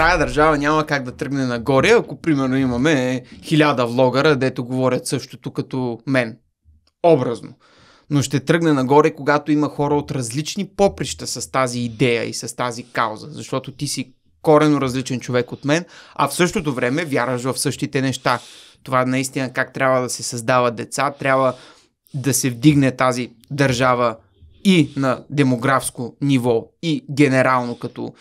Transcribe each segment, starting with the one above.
тая държава няма как да тръгне нагоре, ако примерно имаме хиляда влогъра, дето говорят същото като мен. Образно. Но ще тръгне нагоре, когато има хора от различни поприща с тази идея и с тази кауза. Защото ти си корено различен човек от мен, а в същото време вярваш в същите неща. Това наистина как трябва да се създават деца, трябва да се вдигне тази държава и на демографско ниво, и генерално като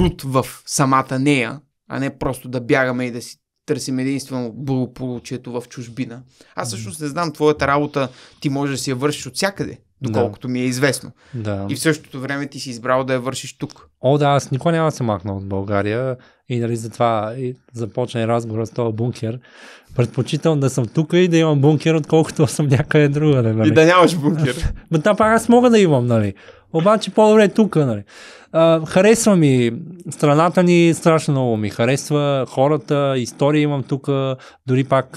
труд в самата нея, а не просто да бягаме и да си търсим единствено благополучието в чужбина. Аз всъщност не знам, твоята работа ти можеш да си я вършиш от всякъде, доколкото да. ми е известно. Да. И в същото време ти си избрал да я вършиш тук. О, да, аз никога няма да се махна от България и нали затова и започна и разговор с този бункер. Предпочитам да съм тук и да имам бункер, отколкото съм някъде друга. Нали? И да нямаш бункер. Но там пак аз мога да имам, нали? Обаче по-добре е тук, нали. А, харесва ми страната ни, страшно много ми харесва хората, история имам тук, дори пак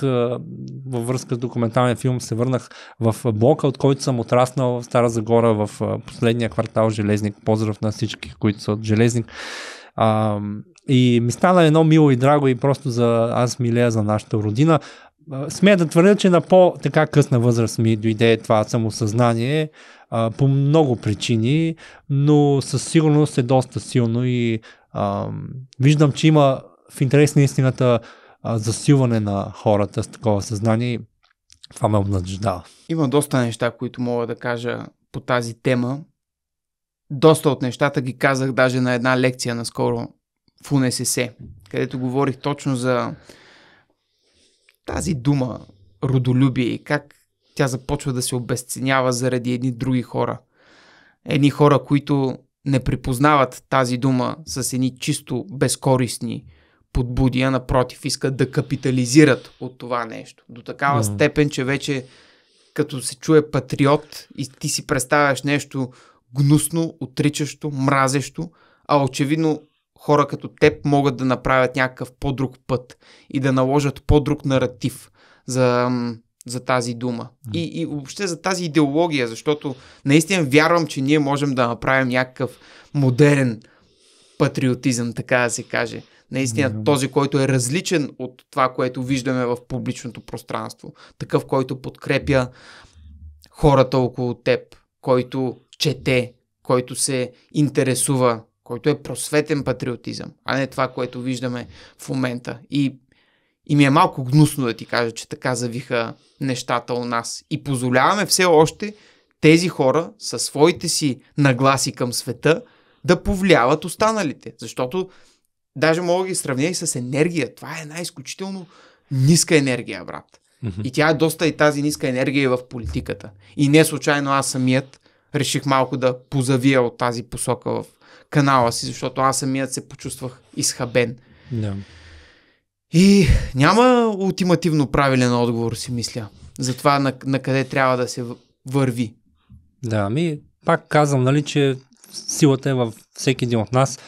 във връзка с документален филм се върнах в блока, от който съм отраснал в Стара Загора в последния квартал Железник. Поздрав на всички, които са от Железник. А, и ми стана едно мило и драго и просто за аз милея за нашата родина смея да твърдя, че на по-така късна възраст ми дойде това самосъзнание а, по много причини, но със сигурност е доста силно и а, виждам, че има в интерес на истината а, засилване на хората с такова съзнание. Това ме обнадеждава. Има доста неща, които мога да кажа по тази тема. Доста от нещата ги казах даже на една лекция наскоро в УНСС, е където говорих точно за тази дума родолюбие и как тя започва да се обесценява заради едни други хора. Едни хора, които не припознават тази дума с едни чисто безкорисни подбуди, а напротив, искат да капитализират от това нещо. До такава mm-hmm. степен, че вече като се чуе патриот и ти си представяш нещо гнусно, отричащо, мразещо, а очевидно хора като теб могат да направят някакъв по-друг път и да наложат по-друг наратив за, за тази дума. И, и въобще за тази идеология, защото наистина вярвам, че ние можем да направим някакъв модерен патриотизъм, така да се каже. Наистина този, който е различен от това, което виждаме в публичното пространство. Такъв, който подкрепя хората около теб, който чете, който се интересува който е просветен патриотизъм, а не това, което виждаме в момента. И, и ми е малко гнусно да ти кажа, че така завиха нещата у нас. И позволяваме все още тези хора със своите си нагласи към света да повлияват останалите. Защото даже мога да ги сравня и с енергия. Това е една изключително ниска енергия, брат. И тя е доста и тази ниска енергия е в политиката. И не случайно аз самият реших малко да позавия от тази посока в канала си, защото аз самият се почувствах изхабен. Да. И няма ултимативно правилен отговор, си мисля, за това на, на къде трябва да се върви. Да, ми пак казвам, нали, че силата е във всеки един от нас.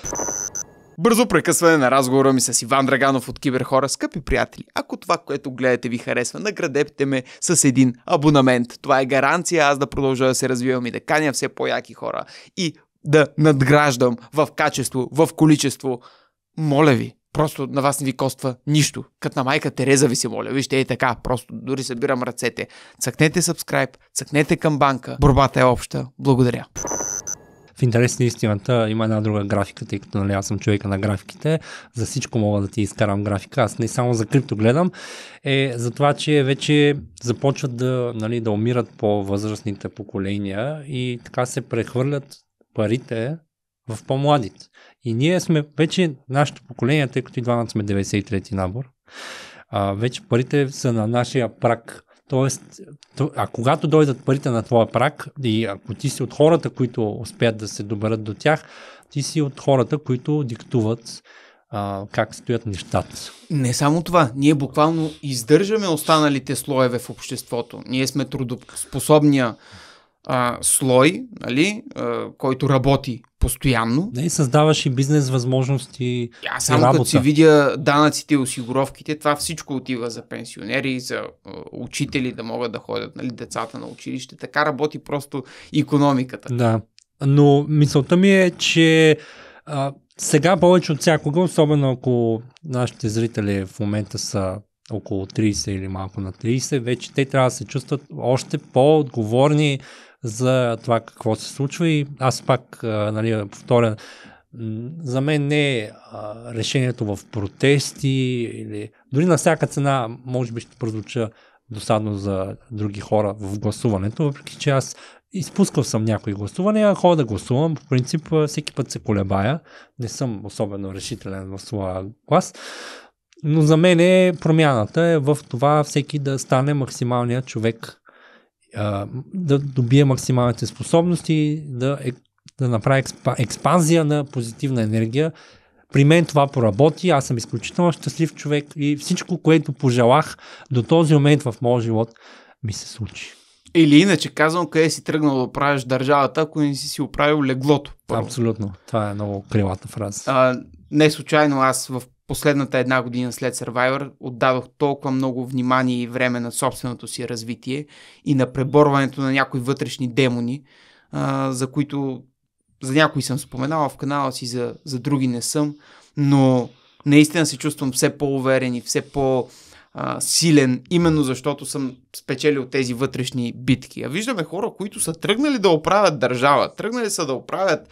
Бързо прекъсване на разговора ми с Иван Драганов от Киберхора. Скъпи приятели, ако това, което гледате ви харесва, наградете ме с един абонамент. Това е гаранция аз да продължа да се развивам и да каня все по-яки хора и да надграждам в качество, в количество. Моля ви, просто на вас не ви коства нищо. Кът на майка Тереза ви се моля, вижте е така, просто дори събирам ръцете. Цъкнете subscribe, цъкнете към банка. Борбата е обща. Благодаря в интерес на истината има една друга графика, тъй като нали, аз съм човека на графиките, за всичко мога да ти изкарам графика, аз не само за крипто гледам, е за това, че вече започват да, нали, да умират по-възрастните поколения и така се прехвърлят парите в по-младите. И ние сме вече, нашето поколение, тъй като и двамата сме 93-ти набор, а, вече парите са на нашия прак Тоест, а когато дойдат парите на твоя прак и ако ти си от хората, които успеят да се добърят до тях, ти си от хората, които диктуват а, как стоят нещата. Не само това, ние буквално издържаме останалите слоеве в обществото. Ние сме трудоспособния а, слой, нали, а, който работи постоянно. Да, и създаваш и бизнес възможности. Аз само като си видя данъците и осигуровките, това всичко отива за пенсионери, за учители да могат да ходят нали, децата на училище. Така работи просто економиката. Да. Но мисълта ми е, че а, сега повече от всякога, особено ако нашите зрители в момента са около 30 или малко на 30, вече те трябва да се чувстват още по-отговорни за това какво се случва и аз пак, нали, повторя, за мен не е решението в протести или дори на всяка цена, може би ще прозвуча досадно за други хора в гласуването, въпреки че аз изпускал съм някои гласувания, хора да гласувам, по принцип всеки път се колебая, не съм особено решителен в своя глас, но за мен е промяната е в това всеки да стане максималният човек да добие максималните способности, да, е, да направи експанзия на позитивна енергия. При мен това поработи, аз съм изключително щастлив човек и всичко, което пожелах до този момент в моя живот, ми се случи. Или иначе казвам, къде си тръгнал да правиш държавата, ако не си си оправил леглото. Първо. Абсолютно. Това е много крилата фраза. А, не случайно аз в последната една година след Survivor отдадох толкова много внимание и време на собственото си развитие и на преборването на някои вътрешни демони, а, за които за някои съм споменал в канала си, за, за други не съм, но наистина се чувствам все по-уверен и все по- силен, именно защото съм спечелил тези вътрешни битки. А виждаме хора, които са тръгнали да оправят държава, тръгнали са да оправят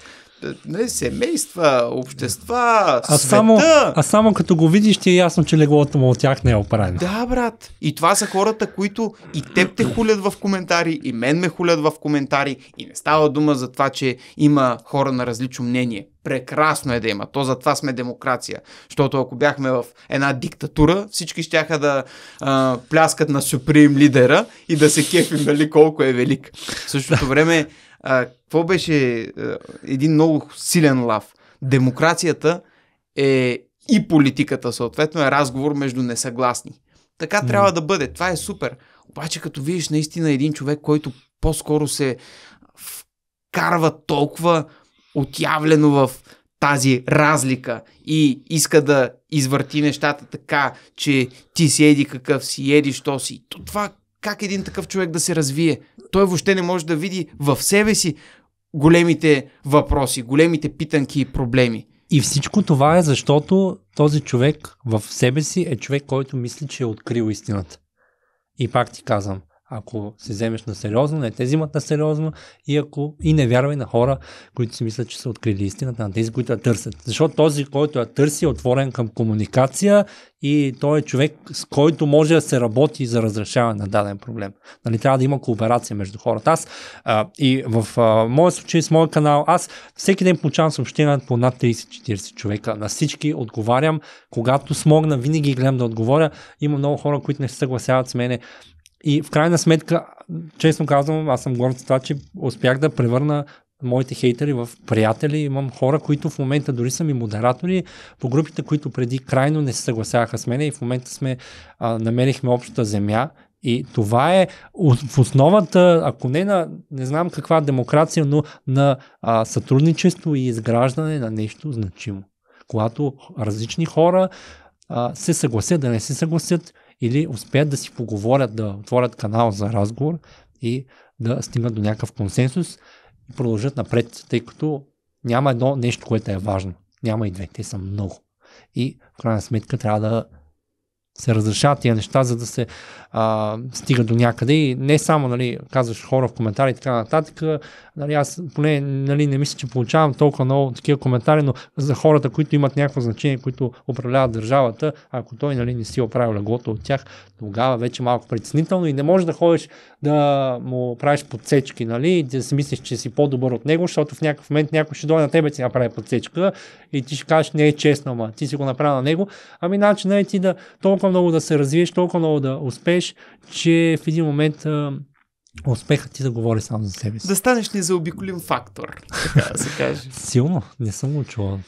не, семейства, общества, а света. Само, а само като го видиш ти е ясно, че леглото му от тях не е оправено. Да, брат. И това са хората, които и теб те хулят в коментари, и мен ме хулят в коментари, и не става дума за това, че има хора на различно мнение. Прекрасно е да има. То за това сме демокрация. Защото ако бяхме в една диктатура, всички щяха да а, пляскат на суприм лидера и да се кефим дали колко е велик. В същото време а, какво беше а, един много силен лав? Демокрацията е и политиката, съответно, е разговор между несъгласни. Така mm. трябва да бъде. Това е супер. Обаче, като видиш наистина един човек, който по-скоро се вкарва толкова отявлено в тази разлика и иска да извърти нещата така, че ти си еди какъв си, еди що си. То това как един такъв човек да се развие? Той въобще не може да види в себе си големите въпроси, големите питанки и проблеми. И всичко това е защото този човек в себе си е човек, който мисли, че е открил истината. И пак ти казвам, ако се вземеш на сериозно, не те взимат на сериозно и, ако, и не вярвай на хора, които си мислят, че са открили истината, на тези, които я търсят. Защото този, който я търси, е отворен към комуникация и той е човек, с който може да се работи за разрешаване на даден проблем. Нали, трябва да има кооперация между хората. Аз а, и в а, моя случай с моя канал, аз всеки ден получавам съобщения по над 30-40 човека. На всички отговарям, когато смогна, винаги гледам да отговоря. Има много хора, които не се съгласяват с мене. И в крайна сметка, честно казвам, аз съм горд за това, че успях да превърна моите хейтери в приятели. Имам хора, които в момента дори са ми модератори по групите, които преди крайно не се съгласяваха с мен и в момента сме а, намерихме общата земя. И това е в основата, ако не на не знам каква демокрация, но на а, сътрудничество и изграждане на нещо значимо. Когато различни хора а, се съгласят да не се съгласят или успеят да си поговорят, да отворят канал за разговор и да стигнат до някакъв консенсус и продължат напред, тъй като няма едно нещо, което е важно. Няма и две, те са много. И в крайна сметка трябва да се разрешават тия неща, за да се а, стига до някъде. И не само, нали, казваш хора в коментари и така нататък. Нали, аз поне нали, не мисля, че получавам толкова много такива коментари, но за хората, които имат някакво значение, които управляват държавата, ако той нали, не си оправил леглото от тях, тогава вече малко притеснително и не можеш да ходиш да му правиш подсечки, нали, да си мислиш, че си по-добър от него, защото в някакъв момент някой ще дойде на тебе и си направи подсечка и ти ще кажеш, не е честно, ама ти си го направил на него. Ами начинът е нали, ти да толкова много да се развиеш, толкова много да успееш, че в един момент а, успехът ти да говори сам за себе си. Да станеш незаобиколим фактор, така да се каже. Силно, не съм го чувал.